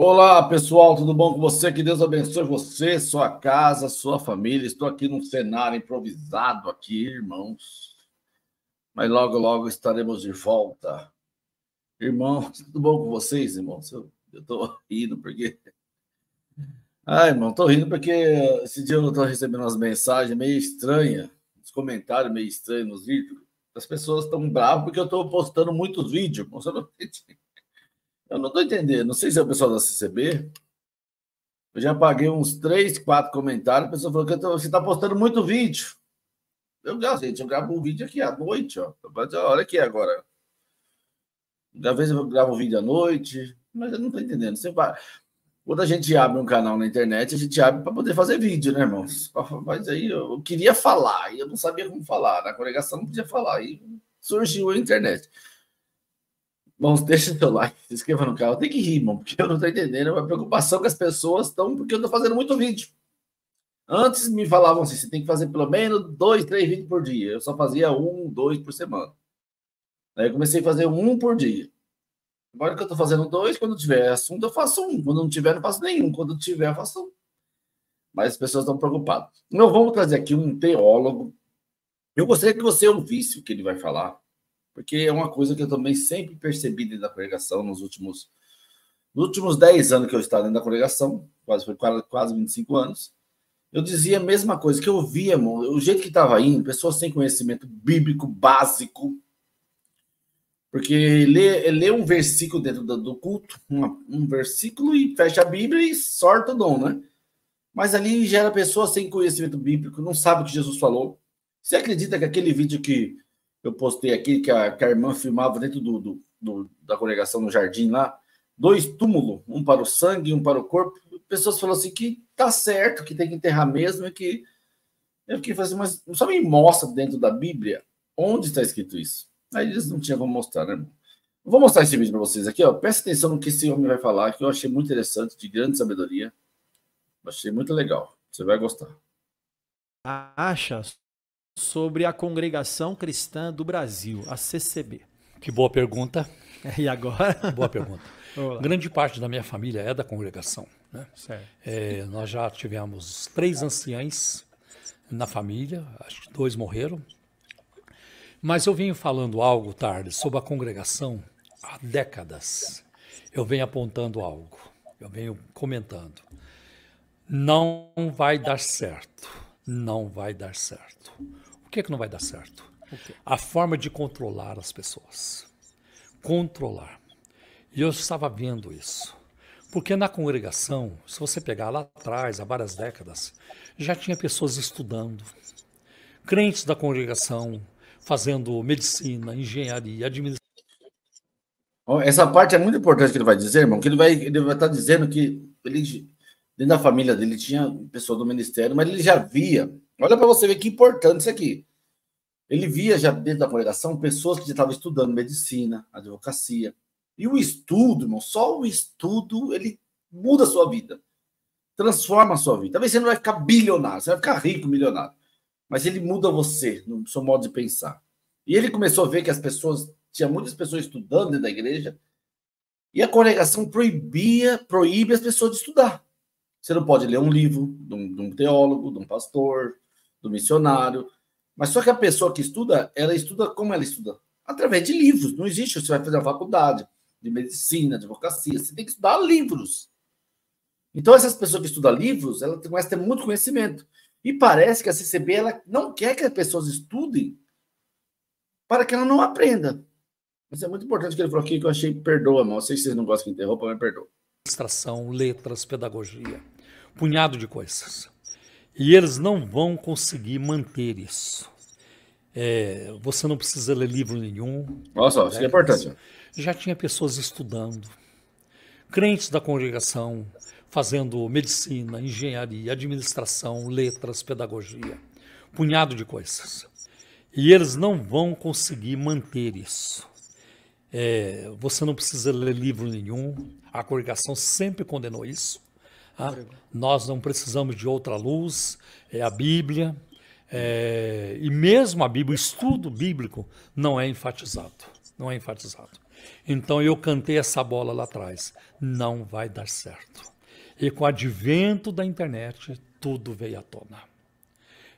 Olá, pessoal, tudo bom com você? Que Deus abençoe você, sua casa, sua família. Estou aqui num cenário improvisado aqui, irmãos. Mas logo, logo estaremos de volta. Irmãos, tudo bom com vocês, irmãos? Eu, estou rindo porque... Ah, irmão, estou rindo porque esse dia eu estou recebendo umas mensagens meio estranhas, uns comentários meio estranhos nos vídeos. As pessoas estão bravas porque eu estou postando muitos vídeos, irmão. Você não entende? Eu não estou entendendo. Não sei se é o pessoal da CCB. Eu já paguei uns três, quatro comentários. A pessoa falou que tô, você está postando muito vídeo. Eu, gente, eu gravo um vídeo aqui à noite, ó. Olha aqui agora. Às vezes eu gravo um vídeo à noite, mas eu não estou entendendo. Você vai... Quando a gente abre um canal na internet, a gente abre para poder fazer vídeo, né, irmãos? Mas aí eu queria falar, e eu não sabia como falar. Na congregação não podia falar, e surgiu a internet. Mãos, deixa seu like, se inscreva no canal. Tem que rir, irmão, porque eu não estou entendendo é a preocupação que as pessoas estão, porque eu estou fazendo muito vídeo. Antes me falavam assim, você tem que fazer pelo menos dois, três vídeos por dia. Eu só fazia um, dois por semana. Aí eu comecei a fazer um por dia. Agora que eu estou fazendo dois, quando tiver assunto, eu faço um. Quando não tiver, não faço nenhum. Quando tiver, eu faço um. Mas as pessoas estão preocupadas. Não vamos trazer aqui um teólogo. Eu gostaria que você ouvisse o que ele vai falar porque é uma coisa que eu também sempre percebi dentro da congregação nos últimos nos últimos 10 anos que eu estava dentro da congregação, quase foi quase 25 anos, eu dizia a mesma coisa que eu via, irmão, o jeito que estava indo, pessoas sem conhecimento bíblico básico, porque lê, lê um versículo dentro do, do culto, uma, um versículo e fecha a Bíblia e sorta o dom, né? Mas ali gera pessoas sem conhecimento bíblico, não sabe o que Jesus falou. Você acredita que aquele vídeo que eu postei aqui que a, que a irmã filmava dentro do, do, do, da congregação no jardim lá, dois túmulos, um para o sangue, e um para o corpo. Pessoas falaram assim que tá certo, que tem que enterrar mesmo e que eu fiquei falando assim, mas só me mostra dentro da Bíblia onde está escrito isso. Aí eles não tinham como mostrar, né, irmão? Vou mostrar esse vídeo para vocês aqui, ó. Presta atenção no que esse homem vai falar, que eu achei muito interessante, de grande sabedoria. Achei muito legal. Você vai gostar. Acha sobre a Congregação Cristã do Brasil, a CCB? Que boa pergunta. E agora? Boa pergunta. Grande parte da minha família é da congregação. Né? É, nós já tivemos três anciães na família, acho que dois morreram. Mas eu venho falando algo tarde sobre a congregação há décadas. Eu venho apontando algo, eu venho comentando. Não vai dar certo não vai dar certo. O que é que não vai dar certo? A forma de controlar as pessoas. Controlar. E eu estava vendo isso. Porque na congregação, se você pegar lá atrás, há várias décadas, já tinha pessoas estudando, crentes da congregação, fazendo medicina, engenharia, administração. Essa parte é muito importante que ele vai dizer, irmão, que ele vai estar ele vai dizendo que ele Dentro da família dele tinha pessoa do ministério, mas ele já via. Olha para você ver que importante isso aqui. Ele via já dentro da congregação pessoas que já estavam estudando medicina, advocacia. E o estudo, irmão, só o estudo ele muda a sua vida. Transforma a sua vida. Talvez você não vai ficar bilionário, você vai ficar rico, milionário. Mas ele muda você, no seu modo de pensar. E ele começou a ver que as pessoas, tinha muitas pessoas estudando dentro da igreja, e a congregação proibia, proíbe as pessoas de estudar. Você não pode ler um livro de um, de um teólogo, de um pastor, do missionário. Mas só que a pessoa que estuda, ela estuda como ela estuda? Através de livros. Não existe, você vai fazer a faculdade de medicina, de advocacia, você tem que estudar livros. Então, essas pessoas que estudam livros, elas começam a ter muito conhecimento. E parece que a CCB ela não quer que as pessoas estudem para que ela não aprenda. Mas é muito importante que ele falou aqui que eu achei, perdoa, irmão. Eu sei que vocês não gostam que interrompa, mas perdoa administração, letras, pedagogia, punhado de coisas. E eles não vão conseguir manter isso. É, você não precisa ler livro nenhum. Nossa, isso é né? importante. Já tinha pessoas estudando, crentes da congregação, fazendo medicina, engenharia, administração, letras, pedagogia, punhado de coisas. E eles não vão conseguir manter isso. É, você não precisa ler livro nenhum. A congregação sempre condenou isso. Tá? nós não precisamos de outra luz, é a Bíblia. É, e mesmo a Bíblia, o estudo bíblico não é enfatizado. Não é enfatizado. Então eu cantei essa bola lá atrás. Não vai dar certo. E com o advento da internet, tudo veio à tona.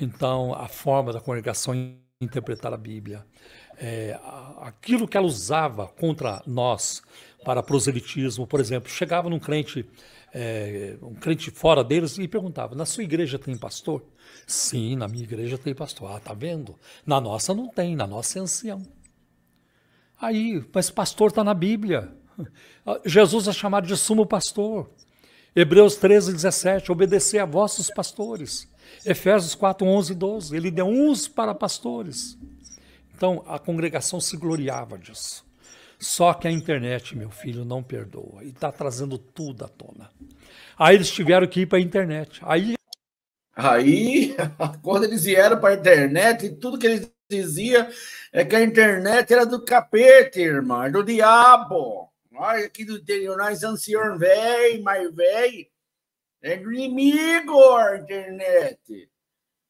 Então a forma da congregação interpretar a Bíblia. É, aquilo que ela usava contra nós para proselitismo, por exemplo, chegava num crente, é, um crente fora deles e perguntava: na sua igreja tem pastor? Sim, na minha igreja tem pastor. Ah, tá vendo? Na nossa não tem, na nossa é ancião. Aí, mas pastor está na Bíblia. Jesus é chamado de sumo pastor. Hebreus 13, 17, obedecer a vossos pastores. Efésios 4, 11 e 12. Ele deu uns para pastores. Então, a congregação se gloriava disso. Só que a internet, meu filho, não perdoa. E está trazendo tudo à tona. Aí eles tiveram que ir para a internet. Aí... Aí, quando eles vieram para a internet, tudo que eles diziam é que a internet era do capeta, irmão, é do diabo. Olha aqui do interior, nós ancião véi, mais véi. É inimigo a internet.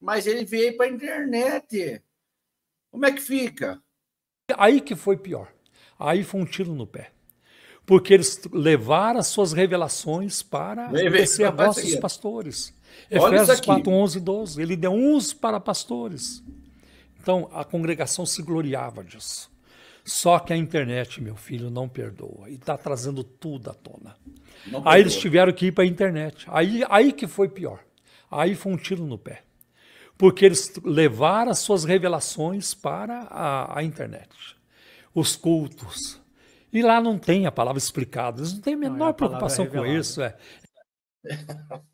Mas ele veio para a internet. Como é que fica? Aí que foi pior. Aí foi um tiro no pé. Porque eles levaram as suas revelações para descer a vossos pastores. Olha Efésios 4, 11, 12. Ele deu uns para pastores. Então, a congregação se gloriava disso. Só que a internet, meu filho, não perdoa. E está trazendo tudo à tona. aí eles tiveram que ir para a internet. Aí, aí que foi pior. Aí foi um tiro no pé. Porque eles levaram as suas revelações para a, a internet. Os cultos. E lá não tem a palavra explicada. Eles não têm a é menor não, a preocupação com isso. É.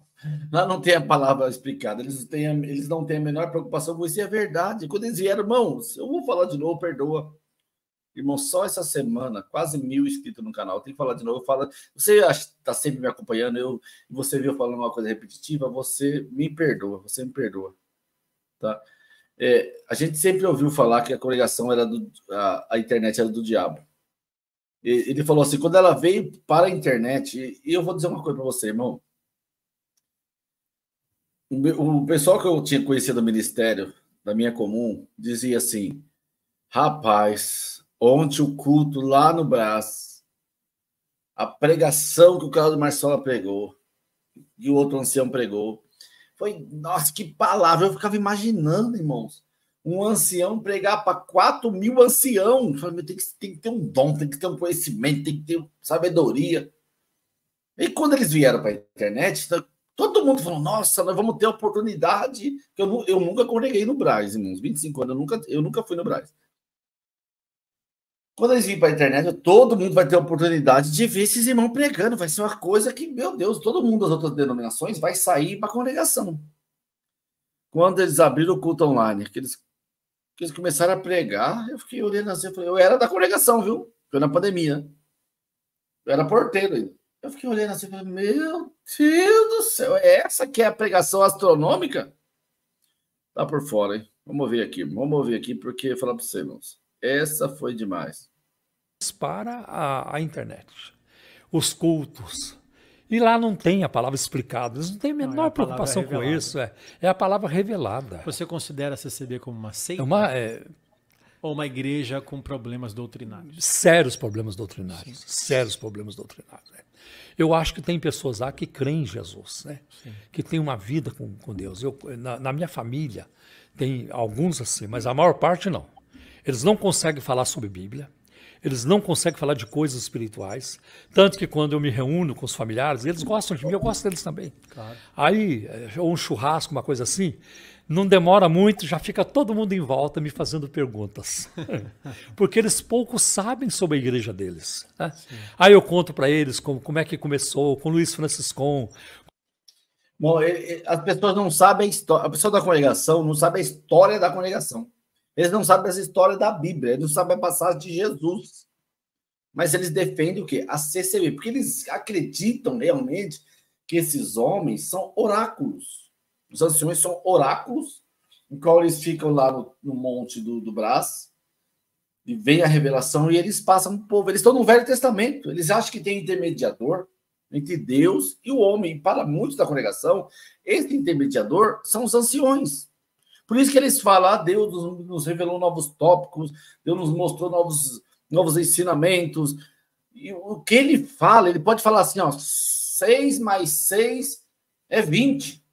Lá não tem a palavra explicada, eles, têm, eles não têm a menor preocupação com isso, e é verdade. Quando eles vieram, irmãos, eu vou falar de novo, perdoa. Irmão, só essa semana, quase mil inscritos no canal. Tem que falar de novo. Fala, você está sempre me acompanhando, eu, você viu falando uma coisa repetitiva, você me perdoa, você me perdoa. Tá? É, a gente sempre ouviu falar que a congregação era do. A, a internet era do diabo. E, ele falou assim: quando ela veio para a internet, e, e eu vou dizer uma coisa para você, irmão. O, o pessoal que eu tinha conhecido do ministério, da minha comum, dizia assim: rapaz, Ontem o culto lá no Brás, a pregação que o Carlos Marçola pregou, e o outro ancião pregou, foi, nossa, que palavra, eu ficava imaginando, irmãos, um ancião pregar para 4 mil ancião, eu falei, tem, que, tem que ter um dom, tem que ter um conhecimento, tem que ter sabedoria. E quando eles vieram para a internet, então, todo mundo falou, nossa, nós vamos ter oportunidade, eu, eu nunca congreguei no Brás, irmãos, 25 anos, eu nunca, eu nunca fui no Brás. Quando eles virem para a internet, todo mundo vai ter a oportunidade de ver esses irmãos pregando. Vai ser uma coisa que, meu Deus, todo mundo das outras denominações vai sair para a congregação. Quando eles abriram o culto online, que eles, que eles começaram a pregar, eu fiquei olhando assim, eu, falei, eu era da congregação, viu? Foi na pandemia. Eu era porteiro ainda. Eu fiquei olhando assim, falei, meu Deus do céu, é essa que é a pregação astronômica? Tá por fora, hein? Vamos ver aqui, vamos ver aqui, porque falar para vocês, irmãos. Essa foi demais. Para a, a internet, os cultos. E lá não tem a palavra explicada, eles não têm a menor não, é a preocupação com isso. É, é a palavra revelada. Você considera a CCB como uma seita? uma, é... Ou uma igreja com problemas doutrinários? Sérios problemas doutrinários. Sim. Sérios problemas doutrinários. Né? Eu acho que tem pessoas lá que creem em Jesus, né? que tem uma vida com, com Deus. Eu, na, na minha família, tem alguns assim, mas a maior parte não. Eles não conseguem falar sobre Bíblia, eles não conseguem falar de coisas espirituais. Tanto que quando eu me reúno com os familiares, eles gostam de mim, eu gosto deles também. Claro. Aí, eh, ou um churrasco, uma coisa assim, não demora muito, já fica todo mundo em volta me fazendo perguntas. Porque eles pouco sabem sobre a igreja deles. Né? Aí eu conto para eles como, como é que começou, com Luiz Franciscon. Bom, as pessoas não sabem a história, a pessoa da congregação não sabe a história da congregação. Eles não sabem as histórias da Bíblia, eles não sabem a passagem de Jesus. Mas eles defendem o quê? A CCB, porque eles acreditam realmente que esses homens são oráculos. Os anciões são oráculos, em qual eles ficam lá no, no monte do, do Brás, e vem a revelação e eles passam para o povo. Eles estão no Velho Testamento, eles acham que tem intermediador entre Deus e o homem. para muitos da congregação, esse intermediador são os anciões. Por isso que eles falam, ah, Deus nos revelou novos tópicos, Deus nos mostrou novos, novos ensinamentos. E o que ele fala, ele pode falar assim, ó, 6 mais 6 é 20.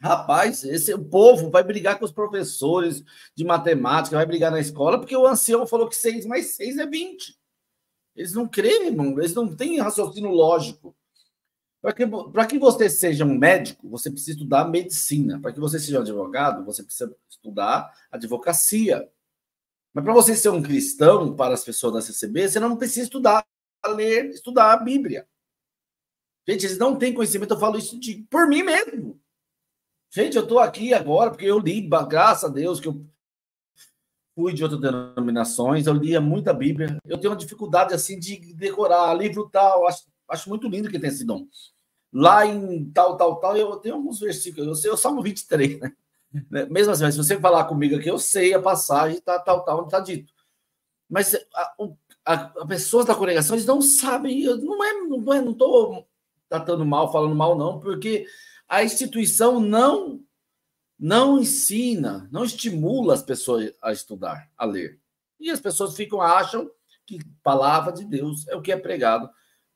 Rapaz, esse o povo vai brigar com os professores de matemática, vai brigar na escola, porque o ancião falou que 6 mais 6 é 20. Eles não creem, irmão, eles não têm raciocínio lógico. Para que, que você seja um médico, você precisa estudar medicina. Para que você seja um advogado, você precisa estudar advocacia. Mas para você ser um cristão, para as pessoas da CCB, você não precisa estudar, ler, estudar a Bíblia. Gente, eles não têm conhecimento, eu falo isso de, por mim mesmo. Gente, eu estou aqui agora porque eu li, graças a Deus, que eu fui de outras denominações, eu lia muita Bíblia. Eu tenho uma dificuldade assim de decorar livro tal, acho Acho muito lindo que tem esse dom. Lá em tal, tal, tal, eu tenho alguns versículos, eu sei o Salmo 23, né? né? Mesmo assim, mas se você falar comigo aqui, eu sei a passagem, tá, tal, tal, onde está dito. Mas as pessoas da congregação, eles não sabem, eu não é, não é, não estou tratando mal, falando mal, não, porque a instituição não não ensina, não estimula as pessoas a estudar, a ler. E as pessoas ficam, acham que palavra de Deus é o que é pregado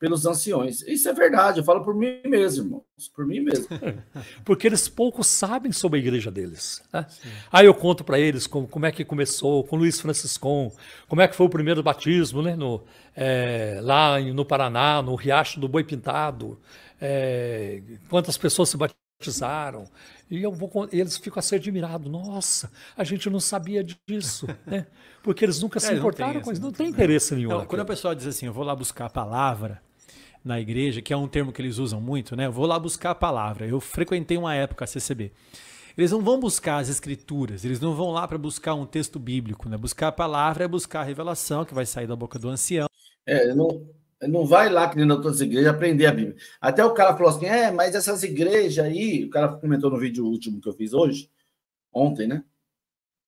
pelos anciões. Isso é verdade, eu falo por mim mesmo, irmãos, por mim mesmo. Porque eles pouco sabem sobre a igreja deles. Né? Aí eu conto para eles como, como é que começou com Luiz Franciscon, como é que foi o primeiro batismo né, no, é, lá no Paraná, no Riacho do Boi Pintado, é, quantas pessoas se batizaram. E eu vou, eles ficam a ser admirados. Nossa, a gente não sabia disso, né? Porque eles nunca é, se importaram com isso, não tem interesse nenhum. quando a pessoa diz assim, eu vou lá buscar a palavra, na igreja, que é um termo que eles usam muito, né? Eu vou lá buscar a palavra. Eu frequentei uma época a CCB. Eles não vão buscar as escrituras, eles não vão lá para buscar um texto bíblico, né? Buscar a palavra é buscar a revelação que vai sair da boca do ancião. É, não, não vai lá que nem outras igrejas aprender a Bíblia. Até o cara falou assim: é, mas essas igrejas aí, o cara comentou no vídeo último que eu fiz hoje, ontem, né?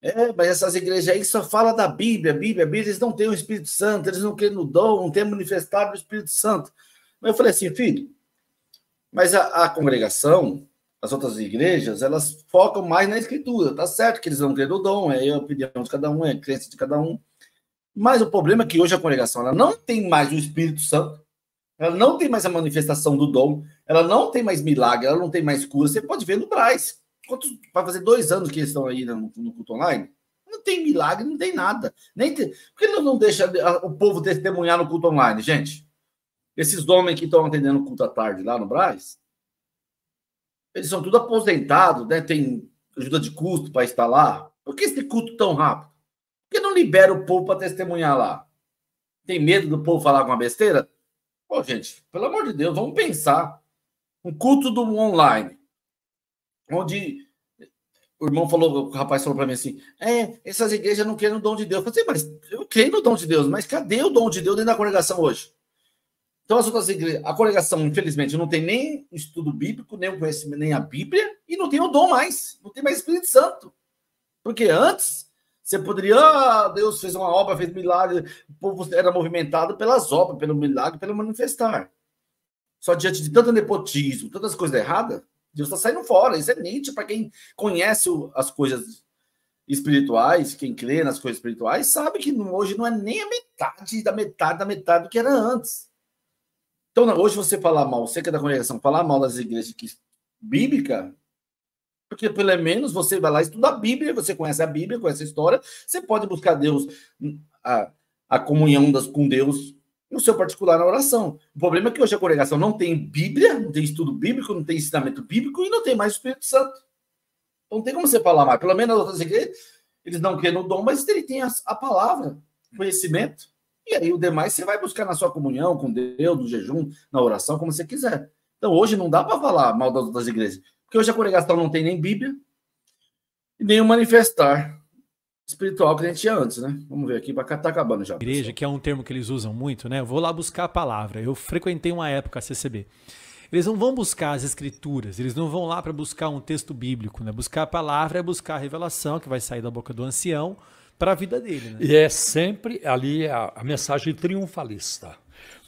É, mas essas igrejas aí só falam da Bíblia, Bíblia, Bíblia, eles não têm o Espírito Santo, eles não querem no dom, não têm manifestado o Espírito Santo. Mas eu falei assim, filho, mas a, a congregação, as outras igrejas, elas focam mais na escritura. Tá certo que eles não crer o dom, é a opinião de cada um, é a crença de cada um. Mas o problema é que hoje a congregação ela não tem mais o Espírito Santo, ela não tem mais a manifestação do dom, ela não tem mais milagre, ela não tem mais cura. Você pode ver no Braz. Quantos, vai fazer dois anos que eles estão aí no, no culto online? Não tem milagre, não tem nada. Nem tem, por que não deixa o povo testemunhar no culto online, gente? Esses homens que estão atendendo culto à tarde lá no Braz, eles são tudo aposentados, né? Tem ajuda de custo para instalar. Por que esse culto tão rápido? Por que não libera o povo para testemunhar lá? Tem medo do povo falar alguma besteira? Pô, gente, pelo amor de Deus, vamos pensar. Um culto do online, onde o irmão falou, o rapaz falou para mim assim: é, essas igrejas não querem o dom de Deus. Eu falei, assim, mas eu creio no dom de Deus, mas cadê o dom de Deus dentro da congregação hoje? Então, as outras igrejas, a congregação, infelizmente, não tem nem estudo bíblico, nem conhecimento, nem a Bíblia, e não tem o dom mais, não tem mais Espírito Santo. Porque antes, você poderia, ah, Deus fez uma obra, fez milagre, o povo era movimentado pelas obras, pelo milagre, pelo manifestar. Só diante de tanto nepotismo, tantas coisas erradas, Deus está saindo fora. Isso é nítido para quem conhece as coisas espirituais, quem crê nas coisas espirituais, sabe que hoje não é nem a metade da metade da metade do que era antes. Então, hoje você falar mal, você que é da congregação, falar mal das igrejas que, bíblica, porque pelo menos você vai lá estudar a Bíblia, você conhece a Bíblia, conhece a história, você pode buscar Deus, a, a comunhão das, com Deus no seu particular na oração. O problema é que hoje a congregação não tem Bíblia, não tem estudo bíblico, não tem ensinamento bíblico e não tem mais Espírito Santo. Então não tem como você falar mal. Pelo menos as outras igrejas, eles não querem o dom, mas ele tem a, a palavra, conhecimento. E aí o demais você vai buscar na sua comunhão com Deus, no jejum, na oração, como você quiser. Então hoje não dá para falar mal das outras igrejas, porque hoje a congregação não tem nem Bíblia e nem o manifestar espiritual que a gente tinha antes, né? Vamos ver aqui, tá acabando já. Igreja, pessoal. que é um termo que eles usam muito, né? Eu vou lá buscar a palavra. Eu frequentei uma época a CCB. Eles não vão buscar as escrituras, eles não vão lá para buscar um texto bíblico, né? Buscar a palavra é buscar a revelação que vai sair da boca do ancião para a vida dele. Né? E é sempre ali a, a mensagem triunfalista.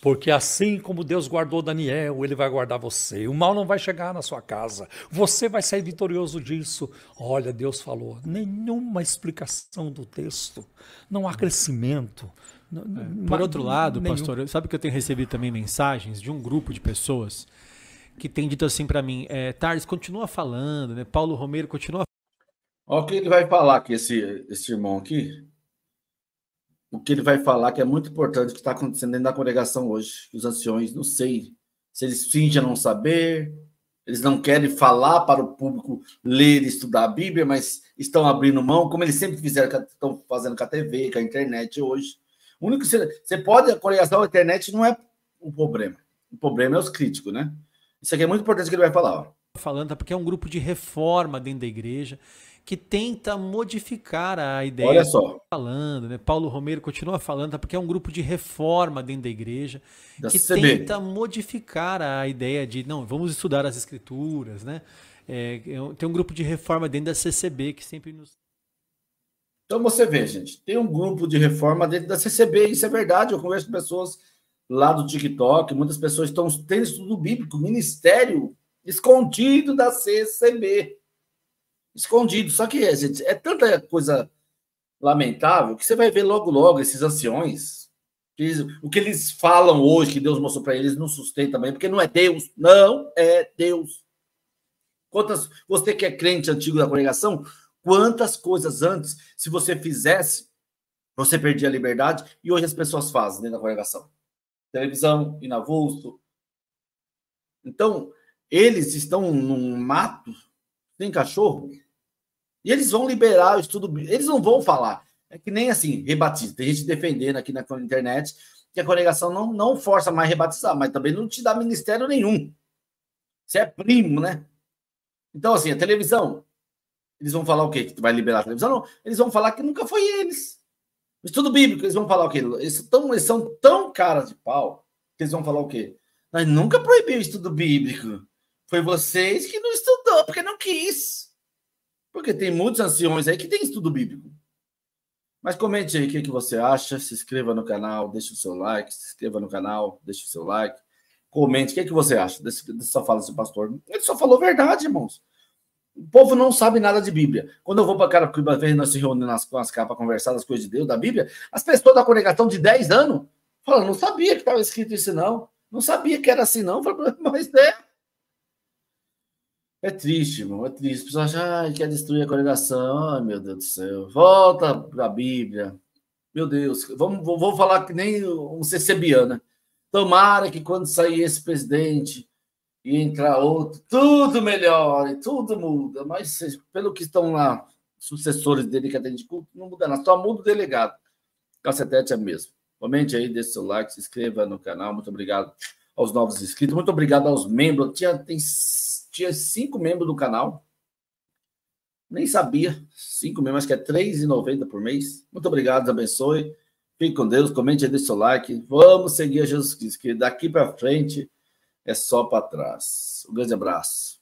Porque assim como Deus guardou Daniel, ele vai guardar você. O mal não vai chegar na sua casa. Você vai sair vitorioso disso. Olha, Deus falou. Nenhuma explicação do texto. Não há crescimento. É. Por outro lado, nenhum. pastor, sabe que eu tenho recebido também mensagens de um grupo de pessoas que tem dito assim para mim, é, Tars, continua falando, né? Paulo Romero continua Olha o que ele vai falar aqui, esse, esse irmão aqui. O que ele vai falar que é muito importante que está acontecendo dentro da congregação hoje. Os anciões, não sei se eles fingem não saber, eles não querem falar para o público ler e estudar a Bíblia, mas estão abrindo mão, como eles sempre fizeram, estão fazendo com a TV, com a internet hoje. O único que você, você pode, a congregação, a internet não é o problema. O problema é os críticos, né? Isso aqui é muito importante que ele vai falar. Ó. Falando, tá? porque é um grupo de reforma dentro da igreja que tenta modificar a ideia. Olha só. Tá falando, né? Paulo Romero continua falando, tá? porque é um grupo de reforma dentro da igreja da que CB. tenta modificar a ideia de não, vamos estudar as escrituras, né? É, é tem um grupo de reforma dentro da CCB que sempre nos. Então você vê, gente, tem um grupo de reforma dentro da CCB, isso é verdade. Eu converso com pessoas lá do TikTok, muitas pessoas estão tendo estudo bíblico, ministério escondido da CCB escondido. Só que, gente, é tanta coisa lamentável que você vai ver logo, logo esses anciões. o que eles falam hoje, que Deus mostrou para eles, não sustenta também, porque não é Deus. Não é Deus. Quantas, você que é crente antigo da congregação, quantas coisas antes, se você fizesse, você perdia a liberdade, e hoje as pessoas fazem dentro da congregação. Televisão, inavulso. Então, eles estão num mato tem cachorro? E eles vão liberar o estudo. Eles não vão falar. É que nem assim, rebatizar. Tem gente defendendo aqui na internet que a congregação não, não força mais rebatizar, mas também não te dá ministério nenhum. Você é primo, né? Então, assim, a televisão. Eles vão falar o quê? Que vai liberar a televisão? Não. Eles vão falar que nunca foi eles. O estudo bíblico, eles vão falar o quê? Eles, tão, eles são tão caras de pau que eles vão falar o quê? Nós nunca proibimos o estudo bíblico. Foi vocês que não estudou, porque não quis. Porque tem muitos anciões aí que tem estudo bíblico. Mas comente aí o que, que você acha, se inscreva no canal, deixe o seu like, se inscreva no canal, deixe o seu like. Comente, o que, que você acha dessa fala desse pastor? Ele só falou verdade, irmãos. O povo não sabe nada de Bíblia. Quando eu vou para Carapicuíba, às vezes nós se reunimos com as capas conversar das coisas de Deus, da Bíblia, as pessoas da congregação de 10 anos falam, não sabia que estava escrito isso não, não sabia que era assim não, mas é, é triste, irmão, é triste. O pessoal acha, ah, quer destruir a congregação. Ai, meu Deus do céu. Volta para a Bíblia. Meu Deus, vamos, vou, vou falar que nem um CCBiana. Né? Tomara que quando sair esse presidente e entrar outro, tudo melhore, tudo muda. Mas pelo que estão lá, sucessores dele que atendem culto, não muda nada. Só muda o delegado. Cacetete é mesmo. Comente aí, deixe seu like, se inscreva no canal. Muito obrigado aos novos inscritos. Muito obrigado aos membros. Tinha, tem tinha cinco membros do canal. Nem sabia. Cinco membros, acho que é R$3,90 por mês. Muito obrigado, abençoe. Fique com Deus, comente aí, deixe seu like. Vamos seguir a Jesus Cristo, que daqui para frente é só para trás. Um grande abraço.